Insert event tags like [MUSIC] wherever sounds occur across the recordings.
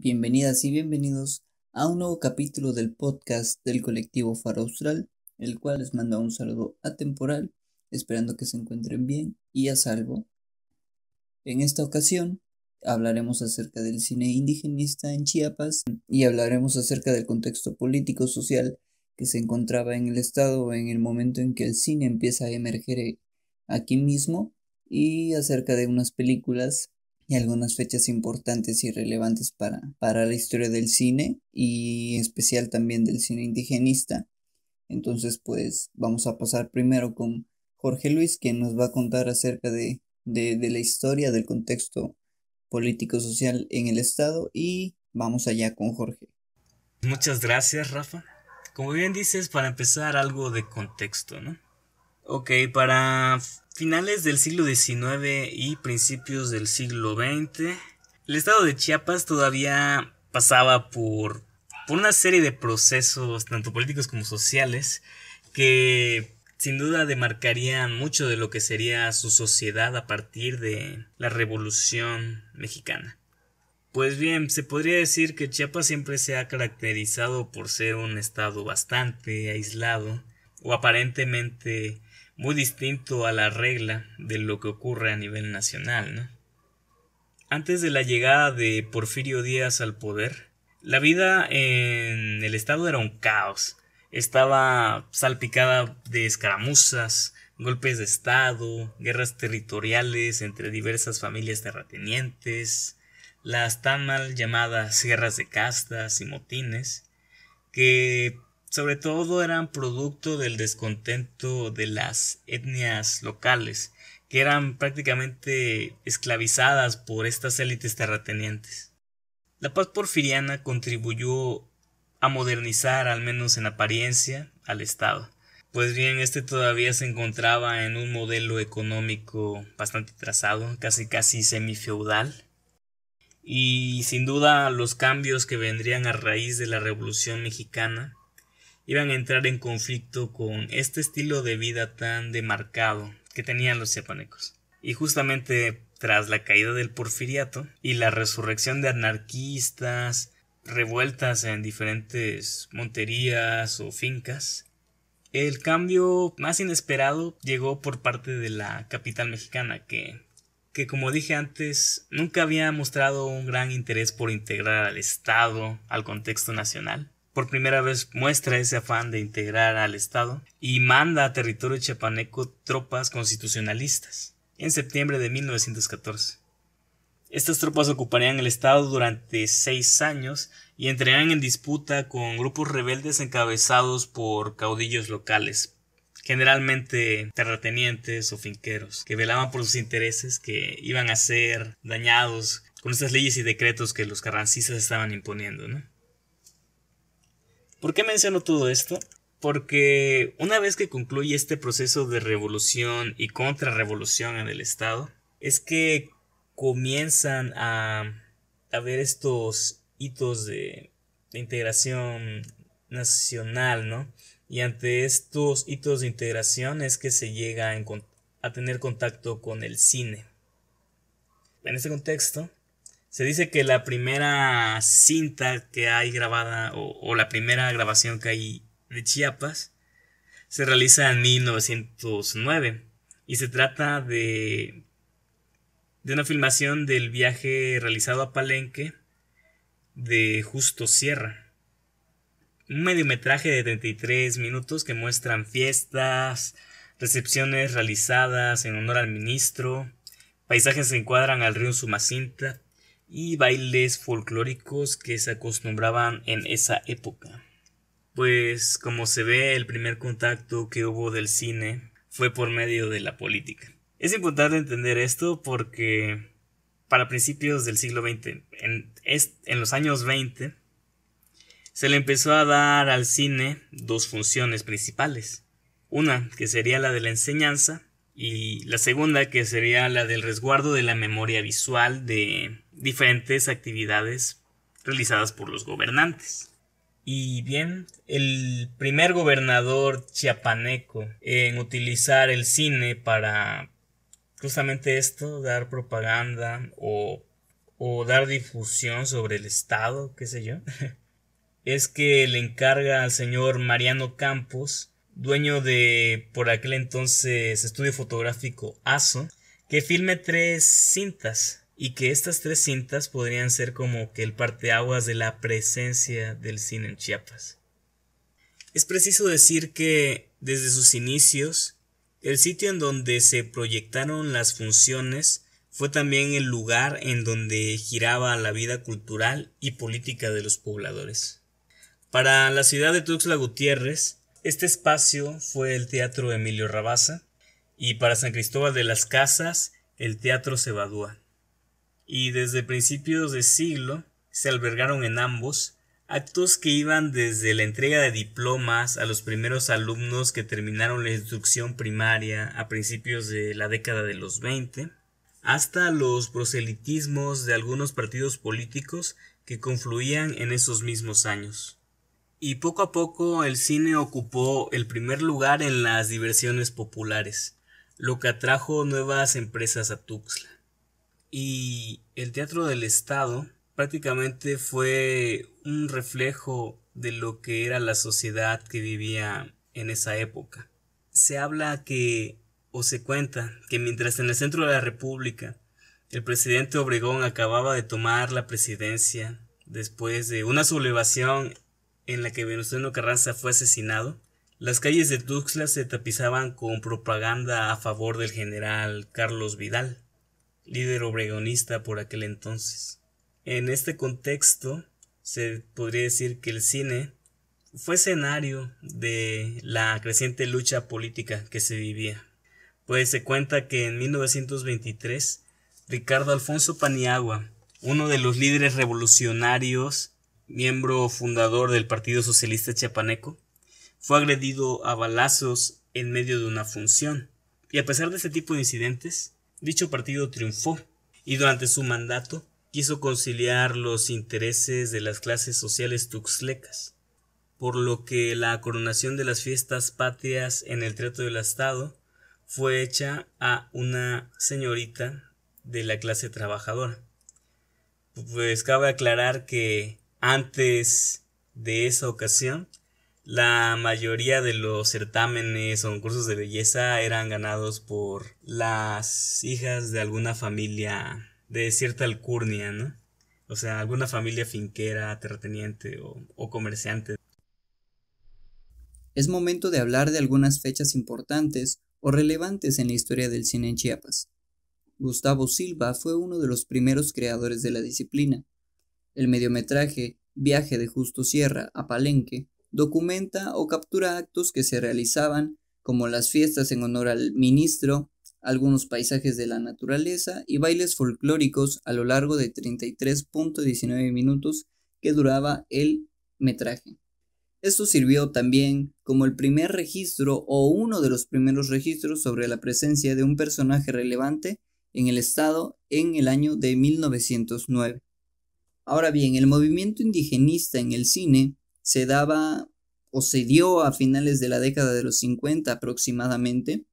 Bienvenidas y bienvenidos a un nuevo capítulo del podcast del colectivo Faro Austral, el cual les manda un saludo atemporal, esperando que se encuentren bien y a salvo. En esta ocasión hablaremos acerca del cine indigenista en Chiapas y hablaremos acerca del contexto político-social que se encontraba en el estado en el momento en que el cine empieza a emerger eh, aquí mismo y acerca de unas películas y algunas fechas importantes y relevantes para, para la historia del cine y en especial también del cine indigenista. Entonces, pues vamos a pasar primero con Jorge Luis, quien nos va a contar acerca de, de la historia, del contexto político-social en el Estado y vamos allá con Jorge. Muchas gracias, Rafa. Como bien dices, para empezar algo de contexto, ¿no? Ok, para Finales del siglo XIX y principios del siglo XX, el estado de Chiapas todavía pasaba por, por una serie de procesos, tanto políticos como sociales, que sin duda demarcarían mucho de lo que sería su sociedad a partir de la Revolución Mexicana. Pues bien, se podría decir que Chiapas siempre se ha caracterizado por ser un estado bastante aislado o aparentemente muy distinto a la regla de lo que ocurre a nivel nacional. ¿no? Antes de la llegada de Porfirio Díaz al poder, la vida en el estado era un caos. Estaba salpicada de escaramuzas, golpes de estado, guerras territoriales entre diversas familias terratenientes, las tan mal llamadas guerras de castas y motines, que sobre todo eran producto del descontento de las etnias locales, que eran prácticamente esclavizadas por estas élites terratenientes. La paz porfiriana contribuyó a modernizar, al menos en apariencia, al Estado. Pues bien, este todavía se encontraba en un modelo económico bastante trazado, casi casi semifeudal. Y sin duda los cambios que vendrían a raíz de la Revolución Mexicana iban a entrar en conflicto con este estilo de vida tan demarcado que tenían los chiapanecos. Y justamente tras la caída del porfiriato y la resurrección de anarquistas, revueltas en diferentes monterías o fincas, el cambio más inesperado llegó por parte de la capital mexicana, que, que como dije antes, nunca había mostrado un gran interés por integrar al Estado al contexto nacional por primera vez muestra ese afán de integrar al Estado y manda a territorio chiapaneco tropas constitucionalistas en septiembre de 1914. Estas tropas ocuparían el Estado durante seis años y entrarían en disputa con grupos rebeldes encabezados por caudillos locales, generalmente terratenientes o finqueros, que velaban por sus intereses que iban a ser dañados con estas leyes y decretos que los carrancistas estaban imponiendo, ¿no? ¿Por qué menciono todo esto? Porque una vez que concluye este proceso de revolución y contrarrevolución en el Estado, es que comienzan a, haber ver estos hitos de, integración nacional, ¿no? Y ante estos hitos de integración es que se llega a, a, tener contacto con el cine. En este contexto, se dice que la primera cinta que hay grabada o, la primera grabación que hay de Chiapas se realiza en 1909 y se trata de, de una filmación del viaje realizado a Palenque de Justo Sierra. Un mediometraje de 33 minutos que muestran fiestas, recepciones realizadas en honor al ministro, paisajes se encuadran al río Sumacinta, y bailes folclóricos que se acostumbraban en esa época. Pues como se ve, el primer contacto que hubo del cine fue por medio de la política. Es importante entender esto porque para principios del siglo XX, en, en los años 20, se le empezó a dar al cine dos funciones principales. Una que sería la de la enseñanza y la segunda que sería la del resguardo de la memoria visual de diferentes actividades realizadas por los gobernantes. Y bien, el primer gobernador chiapaneco en utilizar el cine para justamente esto, dar propaganda o, o dar difusión sobre el Estado, qué sé yo, [LAUGHS] es que le encarga al señor Mariano Campos dueño de por aquel entonces estudio fotográfico ASO, que filme tres cintas y que estas tres cintas podrían ser como que el parteaguas de la presencia del cine en Chiapas. Es preciso decir que desde sus inicios, el sitio en donde se proyectaron las funciones fue también el lugar en donde giraba la vida cultural y política de los pobladores. Para la ciudad de Tuxtla Gutiérrez, este espacio fue el Teatro Emilio Rabasa y para San Cristóbal de las Casas el Teatro Sebadúa, Y desde principios de siglo se albergaron en ambos actos que iban desde la entrega de diplomas a los primeros alumnos que terminaron la instrucción primaria a principios de la década de los 20, hasta los proselitismos de algunos partidos políticos que confluían en esos mismos años. Y poco a poco el cine ocupó el primer lugar en las diversiones populares, lo que atrajo nuevas empresas a Tuxtla. Y el Teatro del Estado prácticamente fue un reflejo de lo que era la sociedad que vivía en esa época. Se habla que, o se cuenta, que mientras en el centro de la República el presidente Obregón acababa de tomar la presidencia después de una sublevación en la que Venustiano Carranza fue asesinado, las calles de Tuxtla se tapizaban con propaganda a favor del general Carlos Vidal, líder obregonista por aquel entonces. En este contexto, se podría decir que el cine fue escenario de la creciente lucha política que se vivía. Pues se cuenta que en 1923, Ricardo Alfonso Paniagua, uno de los líderes revolucionarios miembro fundador del Partido Socialista Chiapaneco, fue agredido a balazos en medio de una función. Y a pesar de este tipo de incidentes, dicho partido triunfó y durante su mandato quiso conciliar los intereses de las clases sociales tuxlecas, por lo que la coronación de las fiestas patrias en el Trato del Estado fue hecha a una señorita de la clase trabajadora. Pues cabe aclarar que antes de esa ocasión, la mayoría de los certámenes o concursos de belleza eran ganados por las hijas de alguna familia de cierta alcurnia, ¿no? O sea, alguna familia finquera, terrateniente o, o comerciante. Es momento de hablar de algunas fechas importantes o relevantes en la historia del cine en Chiapas. Gustavo Silva fue uno de los primeros creadores de la disciplina, el mediometraje Viaje de Justo Sierra a Palenque documenta o captura actos que se realizaban, como las fiestas en honor al ministro, algunos paisajes de la naturaleza y bailes folclóricos a lo largo de 33.19 minutos que duraba el metraje. Esto sirvió también como el primer registro o uno de los primeros registros sobre la presencia de un personaje relevante en el Estado en el año de 1909. Ahora bien, el movimiento indigenista en el cine se daba o se dio a finales de la década de los 50 aproximadamente,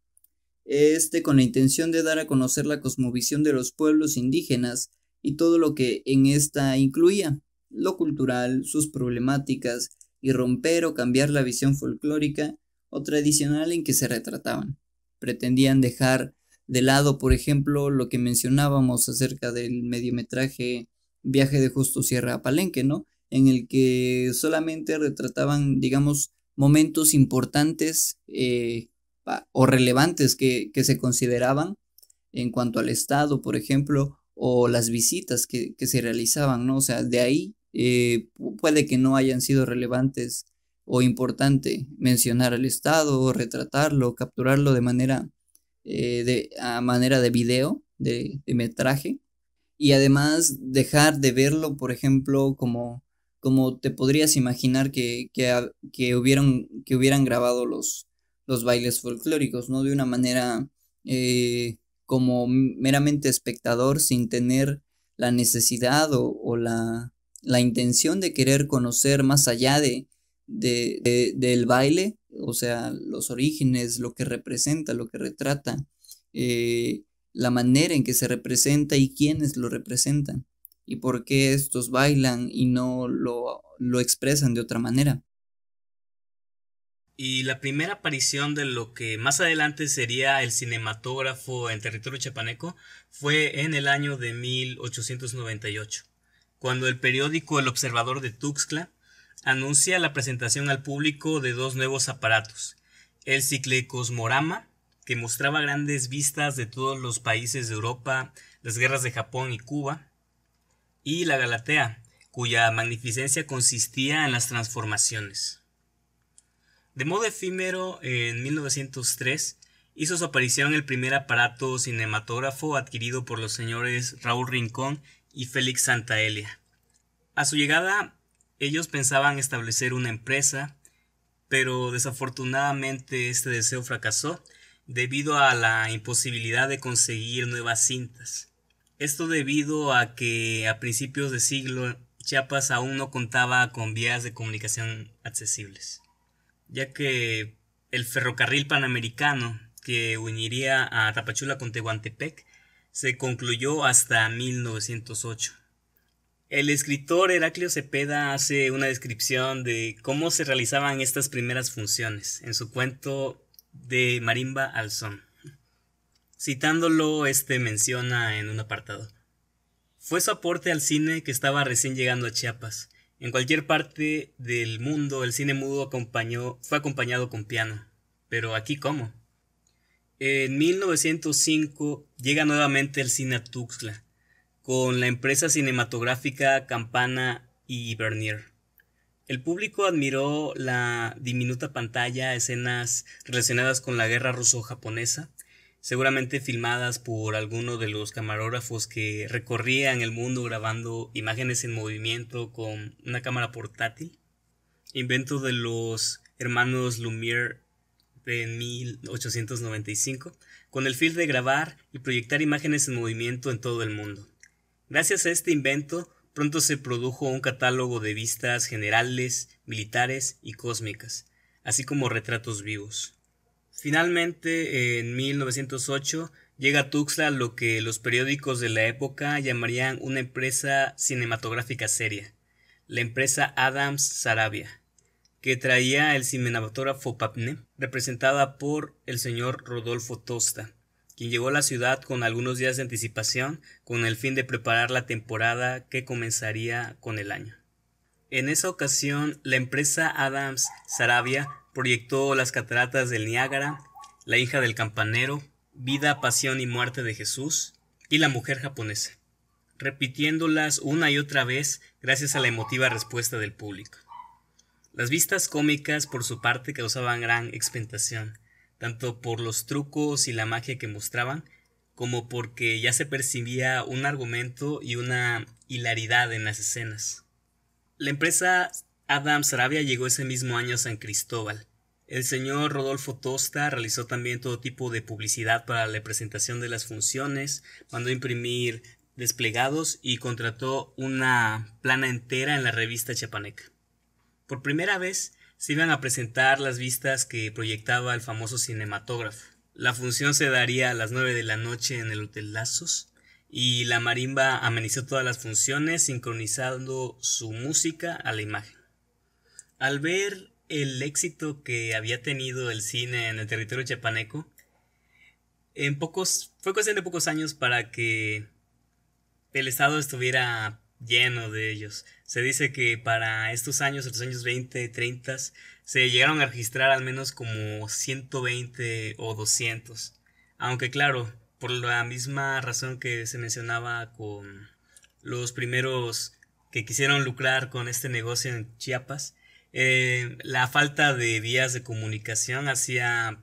este con la intención de dar a conocer la cosmovisión de los pueblos indígenas y todo lo que en esta incluía, lo cultural, sus problemáticas, y romper o cambiar la visión folclórica o tradicional en que se retrataban. Pretendían dejar de lado, por ejemplo, lo que mencionábamos acerca del mediometraje Viaje de Justo Sierra a Palenque, ¿no? En el que solamente retrataban, digamos, momentos importantes eh, o relevantes que, se consideraban en cuanto al Estado, por ejemplo, o las visitas que, se realizaban, ¿no? O sea, de ahí eh, puede que no hayan sido relevantes o importante mencionar al Estado, retratarlo, capturarlo de manera, eh, de, a manera de video, de metraje, y además dejar de verlo, por ejemplo, como, como te podrías imaginar que, que, que, que hubieran grabado los, los bailes folclóricos, ¿no? De una manera eh, como meramente espectador sin tener la necesidad o, o la, la, intención de querer conocer más allá de, de, del baile, o sea, los orígenes, lo que representa, lo que retrata. Eh, la manera en que se representa y quiénes lo representan y por qué estos bailan y no lo, lo expresan de otra manera. Y la primera aparición de lo que más adelante sería el cinematógrafo en territorio chapaneco fue en el año de 1898, cuando el periódico El Observador de Tuxtla anuncia la presentación al público de dos nuevos aparatos, el ciclecosmorama que mostraba grandes vistas de todos los países de Europa, las guerras de Japón y Cuba, y la Galatea, cuya magnificencia consistía en las transformaciones. De modo efímero, en 1903 hizo su aparición el primer aparato cinematógrafo adquirido por los señores Raúl Rincón y Félix Santaelia. A su llegada, ellos pensaban establecer una empresa, pero desafortunadamente este deseo fracasó debido a la imposibilidad de conseguir nuevas cintas. Esto debido a que a principios de siglo Chiapas aún no contaba con vías de comunicación accesibles, ya que el ferrocarril panamericano que uniría a Tapachula con Tehuantepec se concluyó hasta 1908. El escritor Heraclio Cepeda hace una descripción de cómo se realizaban estas primeras funciones en su cuento de marimba al son. Citándolo, este menciona en un apartado. Fue su aporte al cine que estaba recién llegando a Chiapas. En cualquier parte del mundo el cine mudo acompañó, fue acompañado con piano. Pero aquí cómo. En 1905 llega nuevamente el cine a Tuxtla, con la empresa cinematográfica Campana y Bernier el público admiró la diminuta pantalla, escenas relacionadas con la guerra ruso-japonesa, seguramente filmadas por alguno de los camarógrafos que recorrían el mundo grabando imágenes en movimiento con una cámara portátil. Invento de los hermanos Lumière de 1895, con el fin de grabar y proyectar imágenes en movimiento en todo el mundo. Gracias a este invento, Pronto se produjo un catálogo de vistas generales, militares y cósmicas, así como retratos vivos. Finalmente, en 1908, llega a Tuxtla lo que los periódicos de la época llamarían una empresa cinematográfica seria, la empresa Adams Sarabia, que traía el cinematógrafo Papne, representada por el señor Rodolfo Tosta, quien llegó a la ciudad con algunos días de anticipación con el fin de preparar la temporada que comenzaría con el año. En esa ocasión, la empresa Adams Sarabia proyectó Las Cataratas del Niágara, La hija del campanero, Vida, Pasión y Muerte de Jesús y La mujer japonesa, repitiéndolas una y otra vez gracias a la emotiva respuesta del público. Las vistas cómicas, por su parte, causaban gran expectación tanto por los trucos y la magia que mostraban, como porque ya se percibía un argumento y una hilaridad en las escenas. La empresa Adams Arabia llegó ese mismo año a San Cristóbal. El señor Rodolfo Tosta realizó también todo tipo de publicidad para la presentación de las funciones, mandó imprimir desplegados y contrató una plana entera en la revista chapaneca. Por primera vez, se iban a presentar las vistas que proyectaba el famoso cinematógrafo. La función se daría a las 9 de la noche en el Hotel Lazos y la marimba amenizó todas las funciones sincronizando su música a la imagen. Al ver el éxito que había tenido el cine en el territorio chiapaneco, en pocos, fue cuestión de pocos años para que el estado estuviera lleno de ellos. Se dice que para estos años, los años 20, 30, se llegaron a registrar al menos como 120 o 200. Aunque claro, por la misma razón que se mencionaba con los primeros que quisieron lucrar con este negocio en Chiapas, eh, la falta de vías de comunicación hacía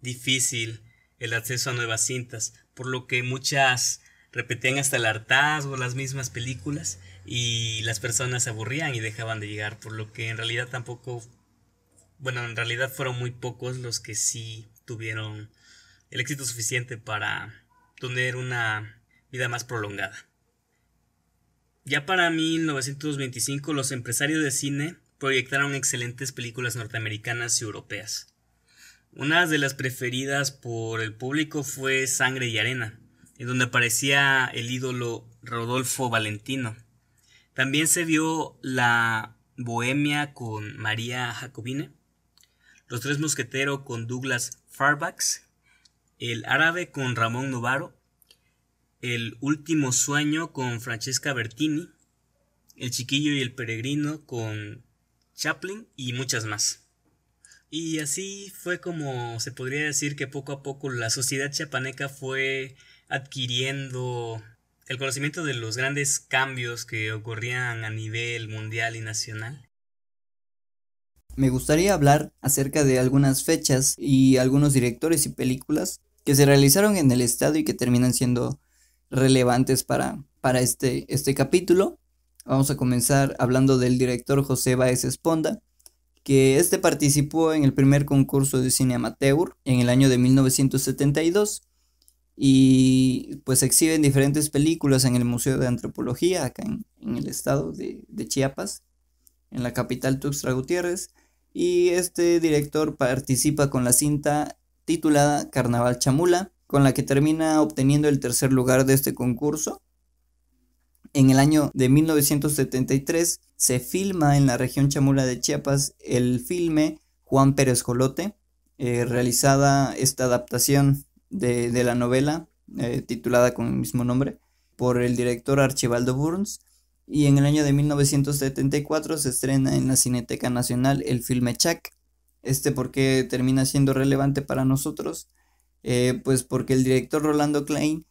difícil el acceso a nuevas cintas, por lo que muchas repetían hasta el hartazgo las mismas películas y las personas se aburrían y dejaban de llegar, por lo que en realidad tampoco, bueno, en realidad fueron muy pocos los que sí tuvieron el éxito suficiente para tener una vida más prolongada. Ya para 1925 los empresarios de cine proyectaron excelentes películas norteamericanas y europeas. Una de las preferidas por el público fue Sangre y Arena, en donde aparecía el ídolo Rodolfo Valentino, también se vio la Bohemia con María Jacobine Los Tres Mosqueteros con Douglas Farbax, El Árabe con Ramón Novaro, El Último Sueño con Francesca Bertini, El Chiquillo y el Peregrino con Chaplin y muchas más. Y así fue como se podría decir que poco a poco la sociedad chapaneca fue adquiriendo el conocimiento de los grandes cambios que ocurrían a nivel mundial y nacional? Me gustaría hablar acerca de algunas fechas y algunos directores y películas que se realizaron en el estado y que terminan siendo relevantes para, este, este capítulo. Vamos a comenzar hablando del director José Baez Esponda, que este participó en el primer concurso de cine amateur en el año de 1972 y pues exhiben diferentes películas en el Museo de Antropología, acá en, el estado de, Chiapas, en la capital Tuxtla Gutiérrez, y este director participa con la cinta titulada Carnaval Chamula, con la que termina obteniendo el tercer lugar de este concurso. En el año de 1973 se filma en la región Chamula de Chiapas el filme Juan Pérez Colote, eh, realizada esta adaptación de, la novela eh, titulada con el mismo nombre por el director Archibaldo Burns y en el año de 1974 se estrena en la Cineteca Nacional el filme Chak. Este por qué termina siendo relevante para nosotros, eh, pues porque el director Rolando Klein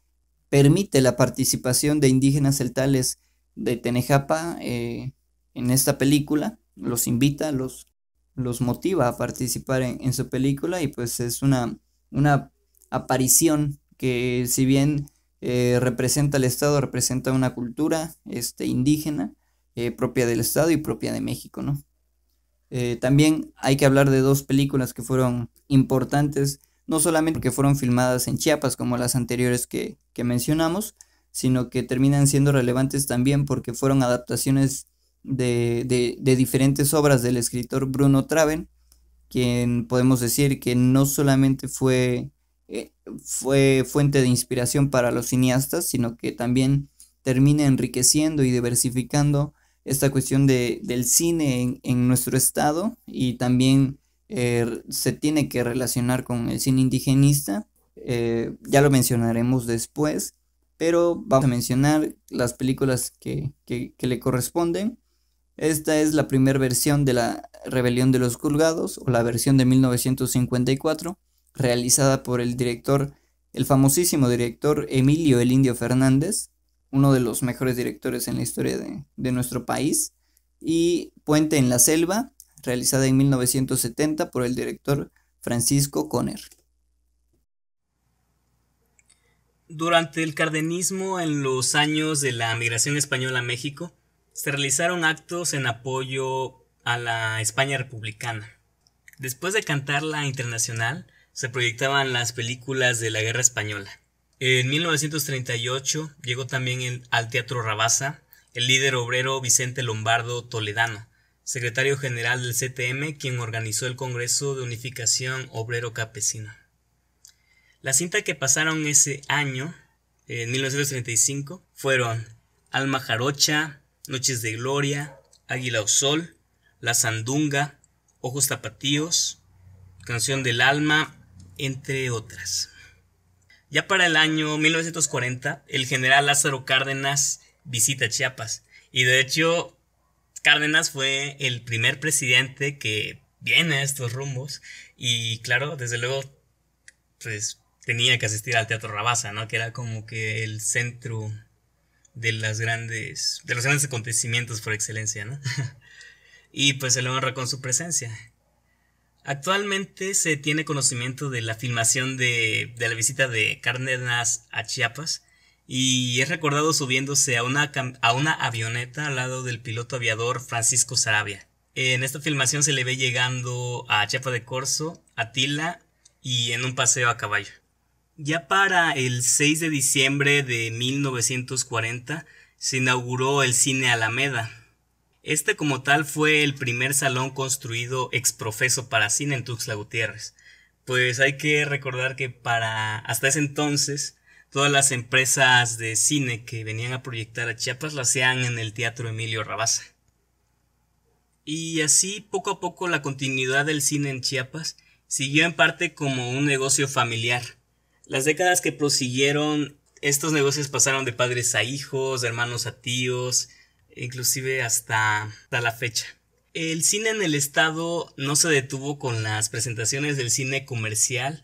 permite la participación de indígenas celtales de Tenejapa eh, en esta película, los invita, los, los motiva a participar en, en, su película y pues es una, una aparición que si bien eh, representa al Estado, representa una cultura este, indígena eh, propia del Estado y propia de México, ¿no? Eh, también hay que hablar de dos películas que fueron importantes, no solamente porque fueron filmadas en Chiapas como las anteriores que, mencionamos, sino que terminan siendo relevantes también porque fueron adaptaciones de, de diferentes obras del escritor Bruno Traven, quien podemos decir que no solamente fue eh, fue fuente de inspiración para los cineastas, sino que también termina enriqueciendo y diversificando esta cuestión del cine en, nuestro estado y también eh, se tiene que relacionar con el cine indigenista. Eh, ya lo mencionaremos después, pero vamos a mencionar las películas que, que le corresponden. Esta es la primera versión de la Rebelión de los Colgados o la versión de 1954 realizada por el director, el famosísimo director Emilio El Indio Fernández, uno de los mejores directores en la historia de, de nuestro país, y Puente en la Selva, realizada en 1970 por el director Francisco Conner. Durante el cardenismo en los años de la migración española a México, se realizaron actos en apoyo a la España republicana. Después de cantar la internacional, se proyectaban las películas de la Guerra Española. En 1938 llegó también al Teatro Rabasa el líder obrero Vicente Lombardo Toledano, secretario general del CTM, quien organizó el Congreso de Unificación Obrero capesino La cinta que pasaron ese año, en 1935, fueron Alma Jarocha, Noches de Gloria, Águila o Sol, La Sandunga, Ojos Tapatíos, Canción del Alma entre otras. Ya para el año 1940, el general Lázaro Cárdenas visita Chiapas. Y de hecho, Cárdenas fue el primer presidente que viene a estos rumbos. Y claro, desde luego, pues tenía que asistir al Teatro Rabasa, ¿no? Que era como que el centro de las grandes, de los grandes acontecimientos por excelencia, ¿no? [LAUGHS] y pues se lo honra con su presencia. Actualmente se tiene conocimiento de la filmación de, la visita de Cárdenas a Chiapas y es recordado subiéndose a una, a una avioneta al lado del piloto aviador Francisco Sarabia. En esta filmación se le ve llegando a Chiapa de a Tila y en un paseo a caballo. Ya para el 6 de diciembre de 1940 se inauguró el cine Alameda, este como tal fue el primer salón construido exprofeso para cine en Tuxtla Gutiérrez. Pues hay que recordar que para hasta ese entonces todas las empresas de cine que venían a proyectar a Chiapas lo hacían en el Teatro Emilio Rabasa. Y así poco a poco la continuidad del cine en Chiapas siguió en parte como un negocio familiar. Las décadas que prosiguieron, estos negocios pasaron de padres a hijos, de hermanos a tíos, inclusive hasta, la fecha. El cine en el estado no se detuvo con las presentaciones del cine comercial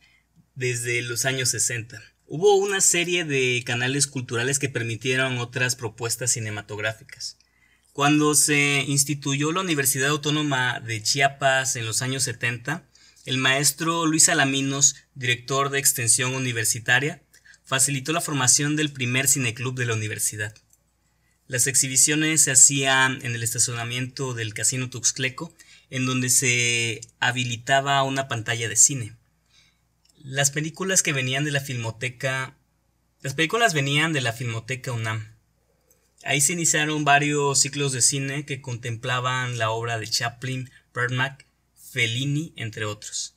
desde los años 60. Hubo una serie de canales culturales que permitieron otras propuestas cinematográficas. Cuando se instituyó la Universidad Autónoma de Chiapas en los años 70, el maestro Luis Alaminos, director de extensión universitaria, facilitó la formación del primer cineclub de la universidad. Las exhibiciones se hacían en el estacionamiento del Casino Tuxcleco, en donde se habilitaba una pantalla de cine. Las películas que venían de la filmoteca. Las películas venían de la filmoteca UNAM. Ahí se iniciaron varios ciclos de cine que contemplaban la obra de Chaplin, Bergman, Fellini, entre otros.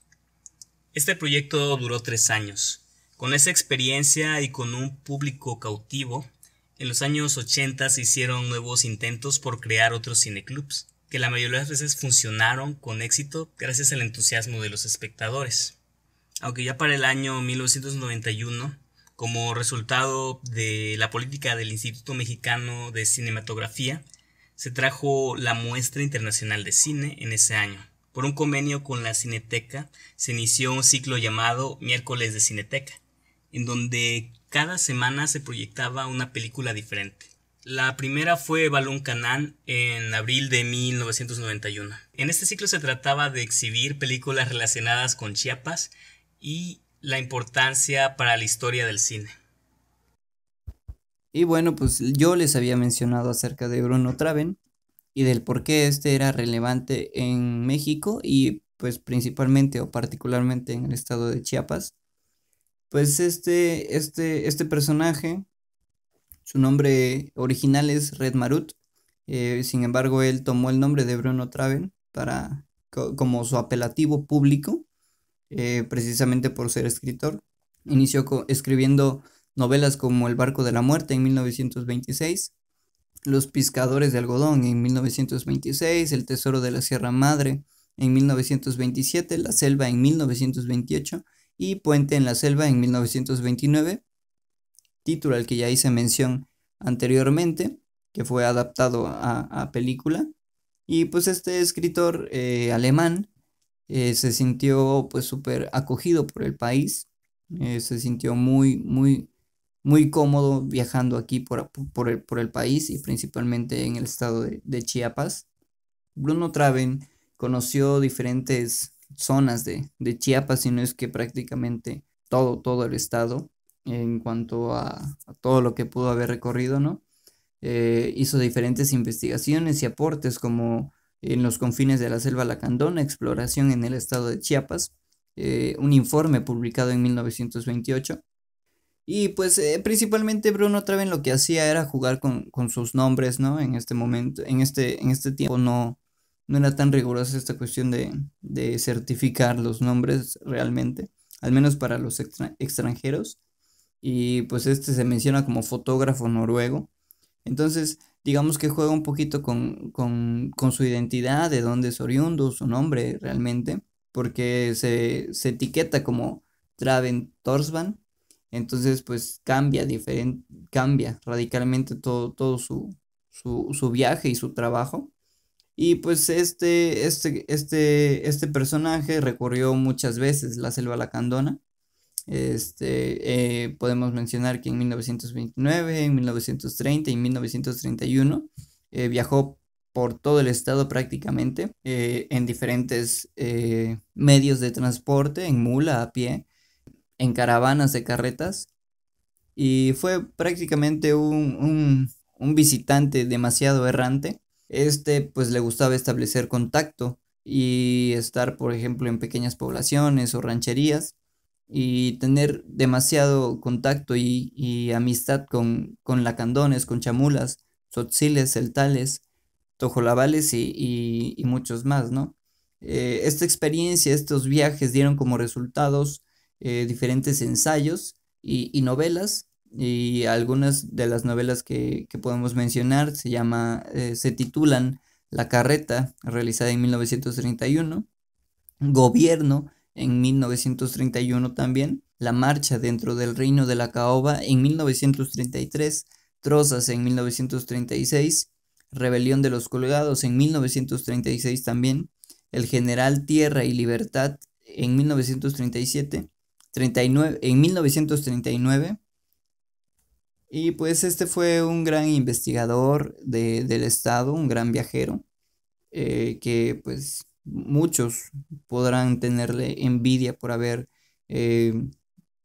Este proyecto duró tres años. Con esa experiencia y con un público cautivo, en los años 80 se hicieron nuevos intentos por crear otros cineclubs, que la mayoría de las veces funcionaron con éxito gracias al entusiasmo de los espectadores. Aunque ya para el año 1991, como resultado de la política del Instituto Mexicano de Cinematografía, se trajo la muestra internacional de cine en ese año. Por un convenio con la Cineteca, se inició un ciclo llamado Miércoles de Cineteca, en donde cada semana se proyectaba una película diferente. La primera fue Balón Canán en abril de 1991. En este ciclo se trataba de exhibir películas relacionadas con Chiapas y la importancia para la historia del cine. Y bueno, pues yo les había mencionado acerca de Bruno Traven y del por qué este era relevante en México y pues principalmente o particularmente en el estado de Chiapas. Pues este, este, este, personaje, su nombre original es Red Marut, eh, sin embargo él tomó el nombre de Bruno Traven para, como su apelativo público, eh, precisamente por ser escritor. Inició escribiendo novelas como El Barco de la Muerte en 1926, Los Piscadores de Algodón en 1926, El Tesoro de la Sierra Madre en 1927, La Selva en 1928 y Puente en la Selva en 1929, título al que ya hice mención anteriormente, que fue adaptado a, película. Y pues este escritor eh, alemán eh, se sintió pues súper acogido por el país, eh, se sintió muy, muy, muy cómodo viajando aquí por, por, el, país y principalmente en el estado de, de Chiapas. Bruno Traven conoció diferentes zonas de, de Chiapas, sino es que prácticamente todo, todo el estado en cuanto a, todo lo que pudo haber recorrido, ¿no? Eh, hizo diferentes investigaciones y aportes como en los confines de la selva lacandona, exploración en el estado de Chiapas, eh, un informe publicado en 1928. Y pues eh, principalmente Bruno Traven lo que hacía era jugar con, con, sus nombres, ¿no? En este momento, en este, en este tiempo no, no era tan rigurosa esta cuestión de, certificar los nombres realmente, al menos para los extranjeros. Y pues este se menciona como fotógrafo noruego. Entonces, digamos que juega un poquito con, su identidad, de dónde es oriundo, su nombre realmente, porque se, etiqueta como Traven Torsban. Entonces, pues cambia, cambia radicalmente todo, todo su, su, su viaje y su trabajo y pues este, este, este, este, personaje recorrió muchas veces la selva lacandona. Este, eh, podemos mencionar que en 1929, en 1930 y 1931 eh, viajó por todo el estado prácticamente eh, en diferentes medios de transporte, en mula, a pie, en caravanas de carretas. Y fue prácticamente un, un visitante demasiado errante este pues le gustaba establecer contacto y estar, por ejemplo, en pequeñas poblaciones o rancherías y tener demasiado contacto y, amistad con, lacandones, con chamulas, sotziles, celtales, tojolabales y, muchos más, ¿no? Eh, esta experiencia, estos viajes dieron como resultados eh, diferentes ensayos y novelas y algunas de las novelas que, podemos mencionar se llama, eh, se titulan La Carreta, realizada en 1931, Gobierno, en 1931 también, La Marcha dentro del Reino de la Caoba en 1933, Trozas en 1936, Rebelión de los Colgados en 1936 también, El General Tierra y Libertad en 1937, 39, en 1939, y pues este fue un gran investigador del Estado, un gran viajero, eh, que pues muchos podrán tenerle envidia por haber eh,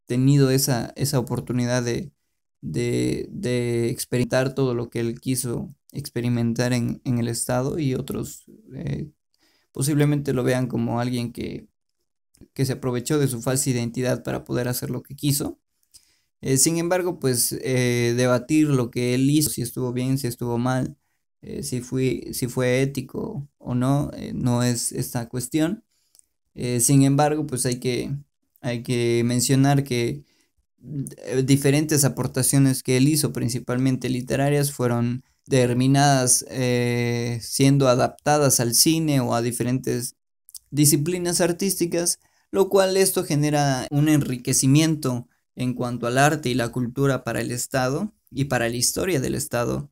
tenido esa, esa oportunidad de, de, experimentar todo lo que él quiso experimentar en, el Estado y otros eh, posiblemente lo vean como alguien que, que se aprovechó de su falsa identidad para poder hacer lo que quiso eh, sin embargo, pues eh, debatir lo que él hizo, si estuvo bien, si estuvo mal, eh, si, si fue ético o no, no es esta cuestión. sin embargo, pues hay que, mencionar que diferentes aportaciones que él hizo, principalmente literarias, fueron determinadas siendo adaptadas al cine o a diferentes disciplinas artísticas, lo cual esto genera un enriquecimiento en cuanto al arte y la cultura para el Estado y para la historia del Estado.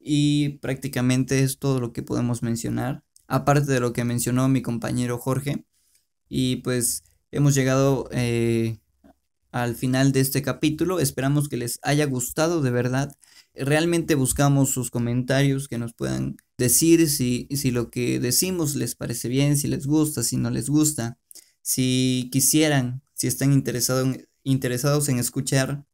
Y prácticamente es todo lo que podemos mencionar, aparte de lo que mencionó mi compañero Jorge. Y pues hemos llegado eh, al final de este capítulo. Esperamos que les haya gustado de verdad. Realmente buscamos sus comentarios que nos puedan decir si, si lo que decimos les parece bien, si les gusta, si no les gusta, si quisieran, si están interesados en interesados en escuchar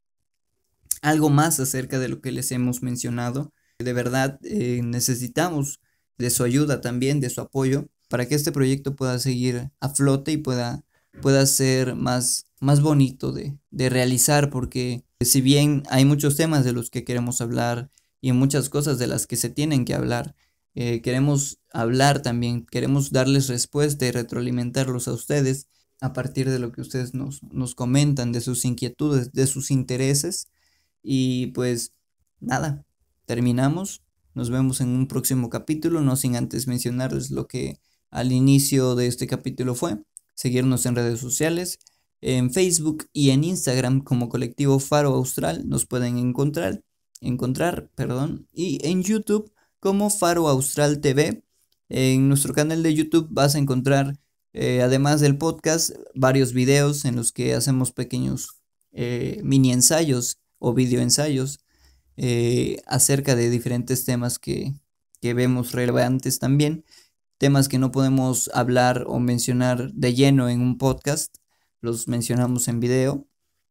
algo más acerca de lo que les hemos mencionado. De verdad eh, necesitamos de su ayuda también, de su apoyo, para que este proyecto pueda seguir a flote y pueda, pueda ser más, más bonito de, realizar, porque si bien hay muchos temas de los que queremos hablar y muchas cosas de las que se tienen que hablar, eh, queremos hablar también, queremos darles respuesta y retroalimentarlos a ustedes a partir de lo que ustedes nos, nos comentan, de sus inquietudes, de sus intereses. Y pues nada, terminamos. Nos vemos en un próximo capítulo, no sin antes mencionarles lo que al inicio de este capítulo fue, seguirnos en redes sociales, en Facebook y en Instagram como colectivo Faro Austral nos pueden encontrar, encontrar, perdón, y en YouTube como Faro Austral TV. En nuestro canal de YouTube vas a encontrar eh, además del podcast, varios videos en los que hacemos pequeños eh, mini ensayos o video ensayos eh, acerca de diferentes temas que, vemos relevantes también, temas que no podemos hablar o mencionar de lleno en un podcast, los mencionamos en video.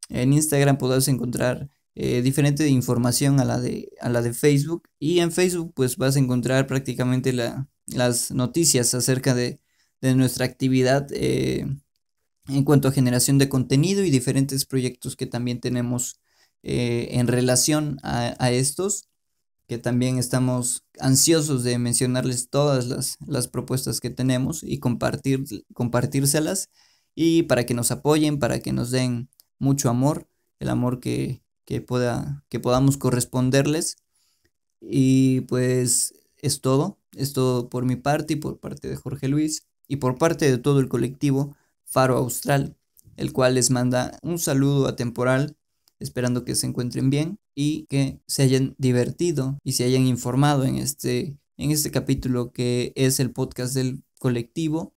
En Instagram podrás encontrar diferente información a la, de, a la de Facebook y en Facebook pues vas a encontrar prácticamente las noticias acerca de de nuestra actividad eh, en cuanto a generación de contenido y diferentes proyectos que también tenemos eh, en relación a, estos, que también estamos ansiosos de mencionarles todas las, propuestas que tenemos y compartir, compartírselas y para que nos apoyen, para que nos den mucho amor, el amor que, que, pueda, que podamos corresponderles. Y pues es todo, es todo por mi parte y por parte de Jorge Luis y por parte de todo el colectivo Faro Austral, el cual les manda un saludo atemporal, esperando que se encuentren bien y que se hayan divertido y se hayan informado en este, en este capítulo que es el podcast del colectivo